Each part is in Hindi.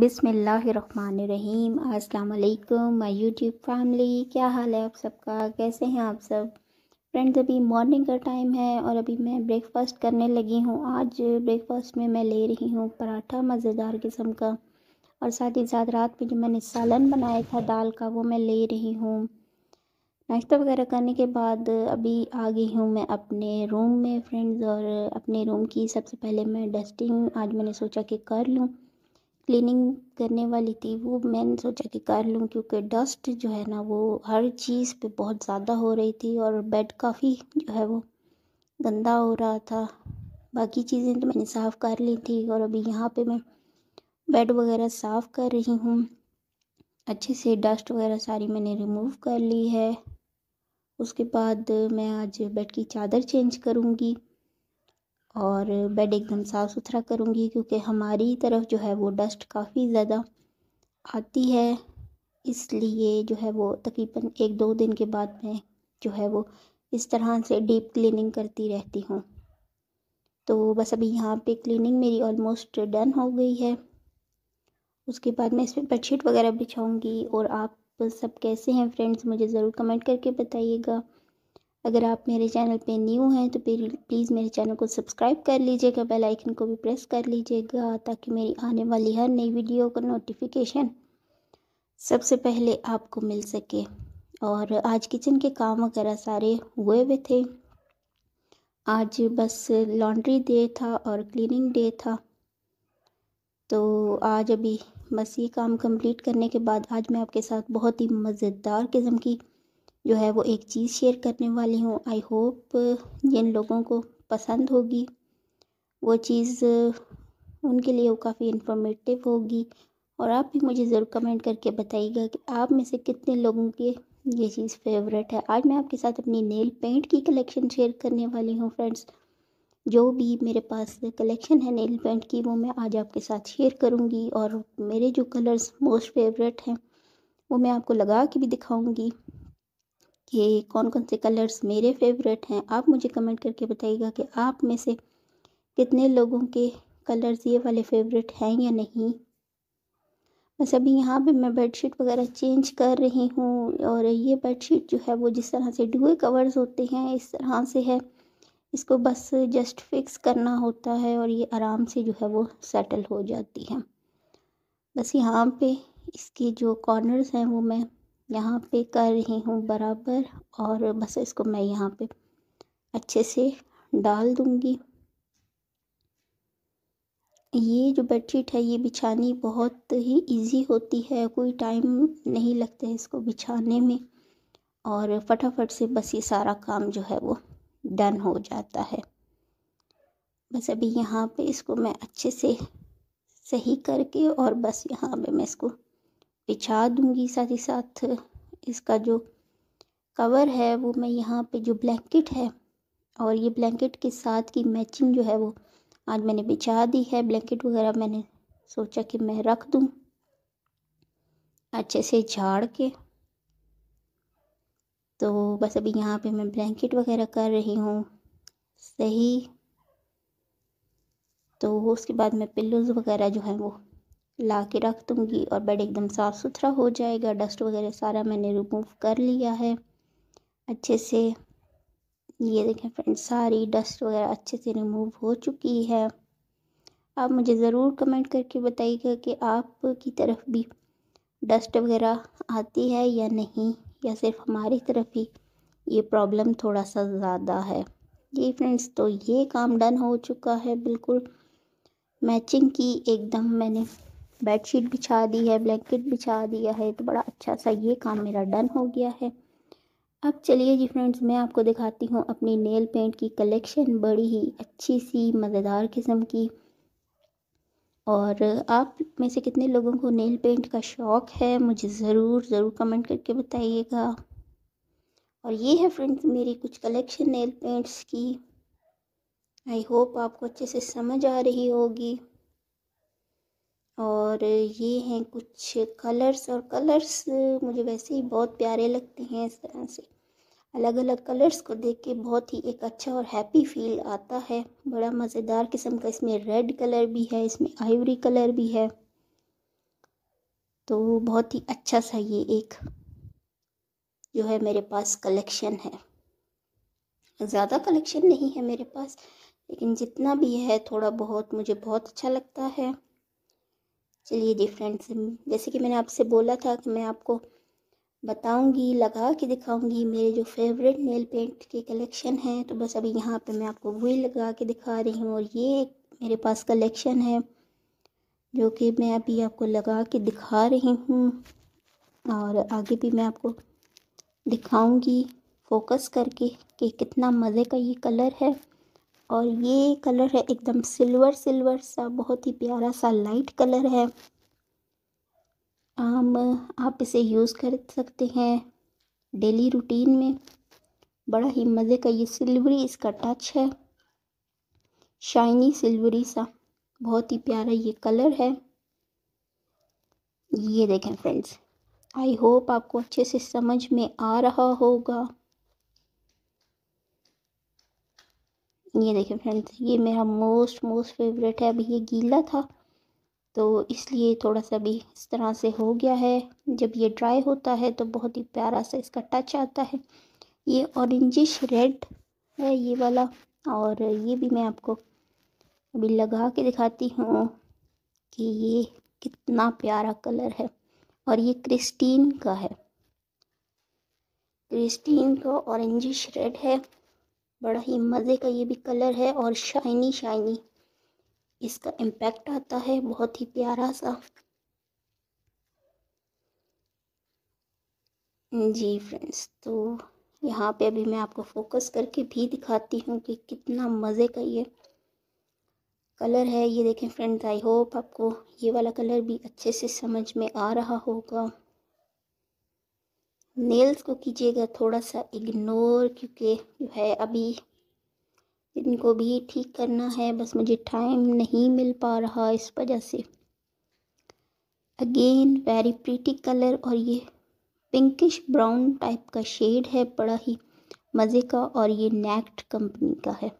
बिसमीम् अल्लाम माय यूट्यूब फैमिली क्या हाल है आप सबका कैसे हैं आप सब फ्रेंड्स अभी मॉर्निंग का टाइम है और अभी मैं ब्रेकफास्ट करने लगी हूँ आज ब्रेकफास्ट में मैं ले रही हूँ पराठा मज़ेदार किस्म का और साथ ही साथ रात में जो मैंने सालन बनाया था दाल का वो मैं ले रही हूँ नाश्ता वगैरह करने के बाद अभी आ गई हूँ मैं अपने रूम में फ्रेंड्स और अपने रूम की सबसे पहले मैं डस्टिंग आज मैंने सोचा कि कर लूँ क्लीनिंग करने वाली थी वो मैंने सोचा कि कर लूँ क्योंकि डस्ट जो है ना वो हर चीज़ पे बहुत ज़्यादा हो रही थी और बेड काफ़ी जो है वो गंदा हो रहा था बाकी चीज़ें तो मैंने साफ़ कर ली थी और अभी यहाँ पे मैं बेड वगैरह साफ़ कर रही हूँ अच्छे से डस्ट वगैरह सारी मैंने रिमूव कर ली है उसके बाद मैं आज बेड की चादर चेंज करूँगी और बेड एकदम साफ़ सुथरा करूँगी क्योंकि हमारी तरफ जो है वो डस्ट काफ़ी ज़्यादा आती है इसलिए जो है वो तकरीबन एक दो दिन के बाद मैं जो है वो इस तरह से डीप क्लीनिंग करती रहती हूँ तो बस अभी यहाँ पे क्लीनिंग मेरी ऑलमोस्ट डन हो गई है उसके बाद मैं इसमें बेडशीट वगैरह बिछाऊँगी और आप सब कैसे हैं फ्रेंड्स मुझे ज़रूर कमेंट करके बताइएगा अगर आप मेरे चैनल पे न्यू हैं तो प्लीज़ मेरे चैनल को सब्सक्राइब कर लीजिएगा बेल आइकन को भी प्रेस कर लीजिएगा ताकि मेरी आने वाली हर नई वीडियो का नोटिफिकेशन सबसे पहले आपको मिल सके और आज किचन के काम वगैरह सारे हुए हुए थे आज बस लॉन्ड्री डे था और क्लीनिंग डे था तो आज अभी बस ये काम कंप्लीट करने के बाद आज मैं आपके साथ बहुत ही मज़ेदार किस्म की जो है वो एक चीज़ शेयर करने वाली हूँ आई होप जिन लोगों को पसंद होगी वो चीज़ उनके लिए वो काफ़ी इन्फॉर्मेटिव होगी और आप भी मुझे ज़रूर कमेंट करके बताइएगा कि आप में से कितने लोगों के ये चीज़ फेवरेट है आज मैं आपके साथ अपनी नेल पेंट की कलेक्शन शेयर करने वाली हूँ फ्रेंड्स जो भी मेरे पास कलेक्शन है नेल पेंट की वो मैं आज आपके साथ शेयर करूँगी और मेरे जो कलर्स मोस्ट फेवरेट हैं वो मैं आपको लगा के भी दिखाऊँगी ये कौन कौन से कलर्स मेरे फेवरेट हैं आप मुझे कमेंट करके बताइएगा कि आप में से कितने लोगों के कलर्स ये वाले फेवरेट हैं या नहीं बस अभी यहाँ पे मैं बेडशीट वगैरह चेंज कर रही हूँ और ये बेडशीट जो है वो जिस तरह से डुए कवर्स होते हैं इस तरह से है इसको बस जस्ट फिक्स करना होता है और ये आराम से जो है वो सेटल हो जाती है बस यहाँ पे इसकी जो कॉर्नर्स हैं वो मैं यहाँ पे कर रही हूँ बराबर और बस इसको मैं यहाँ पे अच्छे से डाल दूँगी ये जो बेडशीट है ये बिछानी बहुत ही इजी होती है कोई टाइम नहीं लगता है इसको बिछाने में और फटाफट से बस ये सारा काम जो है वो डन हो जाता है बस अभी यहाँ पे इसको मैं अच्छे से सही करके और बस यहाँ पे मैं इसको बिछा दूंगी साथ ही साथ इसका जो कवर है वो मैं यहाँ पे जो ब्लैंकेट है और ये ब्लैंकेट के साथ की मैचिंग जो है वो आज मैंने बिछा दी है ब्लैंकेट वगैरह मैंने सोचा कि मैं रख दूँ अच्छे से झाड़ के तो बस अभी यहाँ पे मैं ब्लैंकेट वगैरह कर रही हूँ सही तो उसके बाद मैं पिल्लोज़ वगैरह जो हैं वो ला के रख दूँगी और बेड एकदम साफ़ सुथरा हो जाएगा डस्ट वगैरह सारा मैंने रिमूव कर लिया है अच्छे से ये देखें फ्रेंड्स सारी डस्ट वगैरह अच्छे से रिमूव हो चुकी है आप मुझे ज़रूर कमेंट करके बताइएगा कि आप की तरफ भी डस्ट वगैरह आती है या नहीं या सिर्फ हमारी तरफ ही ये प्रॉब्लम थोड़ा सा ज़्यादा है जी फ्रेंड्स तो ये काम डन हो चुका है बिल्कुल मैचिंग की एकदम मैंने बेडशीट बिछा दी है ब्लैंकेट बिछा दिया है तो बड़ा अच्छा सा ये काम मेरा डन हो गया है अब चलिए जी फ्रेंड्स मैं आपको दिखाती हूँ अपनी नेल पेंट की कलेक्शन बड़ी ही अच्छी सी मज़ेदार किस्म की और आप में से कितने लोगों को नेल पेंट का शौक़ है मुझे ज़रूर ज़रूर कमेंट करके बताइएगा और ये है फ्रेंड्स मेरी कुछ कलेक्शन नेल पेंट्स की आई होप आपको अच्छे से समझ आ रही होगी और ये हैं कुछ कलर्स और कलर्स मुझे वैसे ही बहुत प्यारे लगते हैं इस तरह से अलग अलग कलर्स को देख के बहुत ही एक अच्छा और हैप्पी फील आता है बड़ा मज़ेदार किस्म का इसमें रेड कलर भी है इसमें आइवरी कलर भी है तो बहुत ही अच्छा सा ये एक जो है मेरे पास कलेक्शन है ज़्यादा कलेक्शन नहीं है मेरे पास लेकिन जितना भी है थोड़ा बहुत मुझे बहुत अच्छा लगता है चलिए जी फ्रेंड्स जैसे कि मैंने आपसे बोला था कि मैं आपको बताऊंगी लगा के दिखाऊंगी मेरे जो फेवरेट नेल पेंट के कलेक्शन हैं तो बस अभी यहाँ पे मैं आपको वही लगा के दिखा रही हूँ और ये मेरे पास कलेक्शन है जो कि मैं अभी आपको लगा के दिखा रही हूँ और आगे भी मैं आपको दिखाऊंगी फोकस करके कि कितना मज़े का ये कलर है और ये कलर है एकदम सिल्वर सिल्वर सा बहुत ही प्यारा सा लाइट कलर है आम आप इसे यूज़ कर सकते हैं डेली रूटीन में बड़ा ही मज़े का ये सिल्वरी इसका टच है शाइनी सिल्वरी सा बहुत ही प्यारा ये कलर है ये देखें फ्रेंड्स आई होप आपको अच्छे से समझ में आ रहा होगा ये देखें फ्रेंड्स ये मेरा मोस्ट मोस्ट फेवरेट है अभी ये गीला था तो इसलिए थोड़ा सा भी इस तरह से हो गया है जब ये ड्राई होता है तो बहुत ही प्यारा सा इसका टच आता है ये ऑरेंजिश रेड है ये वाला और ये भी मैं आपको अभी लगा के दिखाती हूँ कि ये कितना प्यारा कलर है और ये क्रिस्टीन का है क्रिस्टीन का ऑरेंजिश रेड है बड़ा ही मज़े का ये भी कलर है और शाइनी शाइनी इसका इम्पैक्ट आता है बहुत ही प्यारा सा जी फ्रेंड्स तो यहाँ पे अभी मैं आपको फोकस करके भी दिखाती हूँ कि कितना मज़े का ये कलर है ये देखें फ्रेंड्स आई होप आपको ये वाला कलर भी अच्छे से समझ में आ रहा होगा नेल्स को कीजिएगा थोड़ा सा इग्नोर क्योंकि जो है अभी इनको भी ठीक करना है बस मुझे टाइम नहीं मिल पा रहा इस वजह से अगेन वेरी प्रीटी कलर और ये पिंकिश ब्राउन टाइप का शेड है बड़ा ही मज़े का और ये नेक्ट कंपनी का है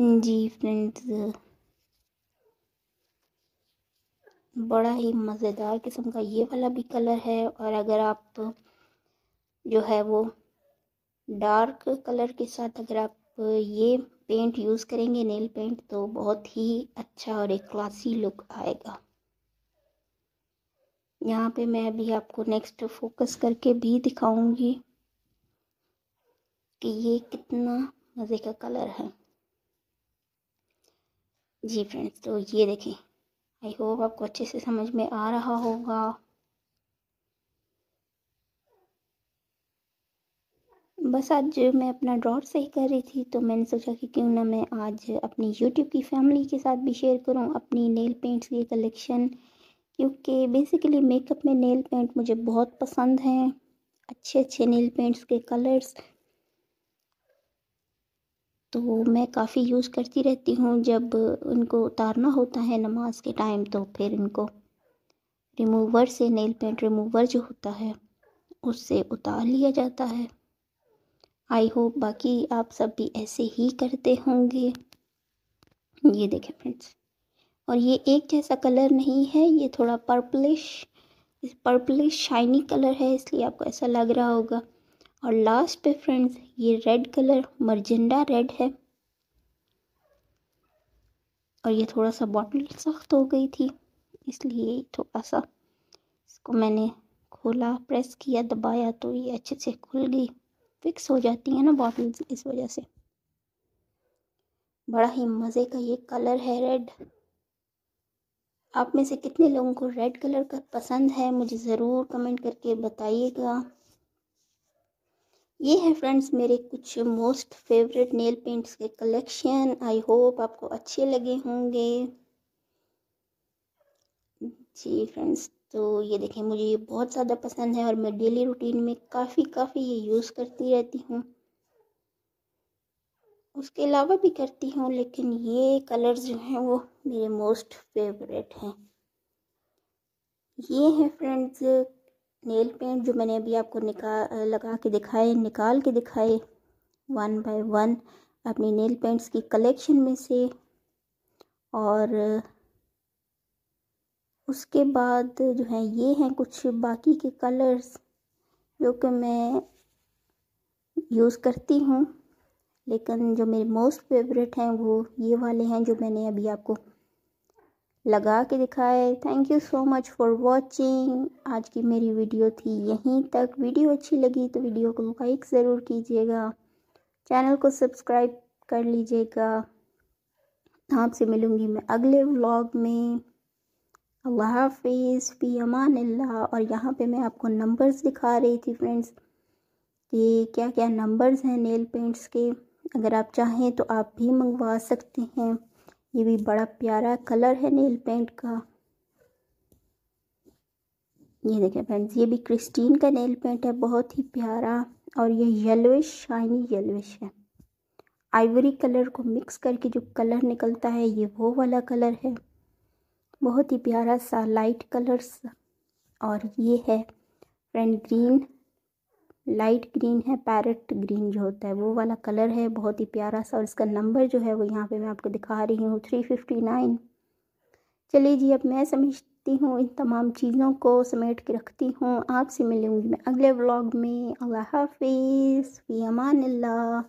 जी फ्रेंड्स बड़ा ही मज़ेदार किस्म का ये वाला भी कलर है और अगर आप जो है वो डार्क कलर के साथ अगर आप ये पेंट यूज़ करेंगे नेल पेंट तो बहुत ही अच्छा और एक क्लासी लुक आएगा यहाँ पे मैं अभी आपको नेक्स्ट फोकस करके भी दिखाऊंगी कि ये कितना मज़े का कलर है जी फ्रेंड्स तो ये देखें आई होप आपको अच्छे से समझ में आ रहा होगा बस आज मैं अपना ड्रॉट सही कर रही थी तो मैंने सोचा कि क्यों ना मैं आज अपनी यूट्यूब की फैमिली के साथ भी शेयर करूं अपनी नेल पेंट्स की कलेक्शन क्योंकि बेसिकली मेकअप में नेल पेंट मुझे बहुत पसंद हैं अच्छे अच्छे नेल पेंट्स के कलर्स तो मैं काफ़ी यूज़ करती रहती हूँ जब उनको उतारना होता है नमाज के टाइम तो फिर इनको रिमूवर से नेल पेंट रिमूवर जो होता है उससे उतार लिया जाता है आई होप बाकी आप सब भी ऐसे ही करते होंगे ये देखें फ्रेंड्स और ये एक जैसा कलर नहीं है ये थोड़ा पर्पलिश पर्पलिश शाइनी कलर है इसलिए आपको ऐसा लग रहा होगा और लास्ट पे फ्रेंड्स ये रेड कलर मरजिंडा रेड है और ये थोड़ा सा बॉटल सख्त हो गई थी इसलिए थोड़ा सा इसको मैंने खोला प्रेस किया दबाया तो ये अच्छे से खुल गई फिक्स हो जाती है ना बॉटल इस वजह से बड़ा ही मज़े का ये कलर है रेड आप में से कितने लोगों को रेड कलर का पसंद है मुझे ज़रूर कमेंट करके बताइएगा ये है फ्रेंड्स मेरे कुछ मोस्ट फेवरेट नेल पेंट्स के कलेक्शन आई होप आपको अच्छे लगे होंगे जी फ्रेंड्स तो ये देखें मुझे ये बहुत ज़्यादा पसंद है और मैं डेली रूटीन में काफ़ी काफ़ी ये यूज़ करती रहती हूँ उसके अलावा भी करती हूँ लेकिन ये कलर्स जो हैं वो मेरे मोस्ट फेवरेट हैं ये है फ्रेंड्स नेल पेंट जो मैंने अभी आपको निकाल लगा के दिखाए निकाल के दिखाए वन बाय वन अपनी नेल पेंट्स की कलेक्शन में से और उसके बाद जो है ये हैं कुछ बाकी के कलर्स जो कि मैं यूज़ करती हूँ लेकिन जो मेरे मोस्ट फेवरेट हैं वो ये वाले हैं जो मैंने अभी आपको लगा के दिखाए thank you so much for watching आज की मेरी वीडियो थी यहीं तक वीडियो अच्छी लगी तो वीडियो को लाइक ज़रूर कीजिएगा चैनल को सब्सक्राइब कर लीजिएगा आपसे मिलूँगी मैं अगले व्लॉग में अल्लाह हाफिज़ फ़ी अमान अल्लाह और यहाँ पे मैं आपको नंबर्स दिखा रही थी फ्रेंड्स कि क्या क्या नंबर्स हैं नेल पेंट्स के अगर आप चाहें तो आप भी मंगवा सकते हैं ये भी बड़ा प्यारा कलर है नेल पेंट का ये देखें फ्रेंड्स ये भी क्रिस्टीन का नेल पेंट है बहुत ही प्यारा और ये येलोइश शाइनी येलोइश है आइवरी कलर को मिक्स करके जो कलर निकलता है ये वो वाला कलर है बहुत ही प्यारा सा लाइट कलर्स और ये है फ्रेंड ग्रीन लाइट ग्रीन है पैरेट ग्रीन जो होता है वो वाला कलर है बहुत ही प्यारा सा और इसका नंबर जो है वो यहाँ पे मैं आपको दिखा रही हूँ थ्री फिफ्टी नाइन चलिए जी अब मैं समझती हूँ इन तमाम चीज़ों को समेट के रखती हूँ आपसे मिलूँगी मैं अगले व्लॉग में अल्लाह हाफिज़ फ़ी अमान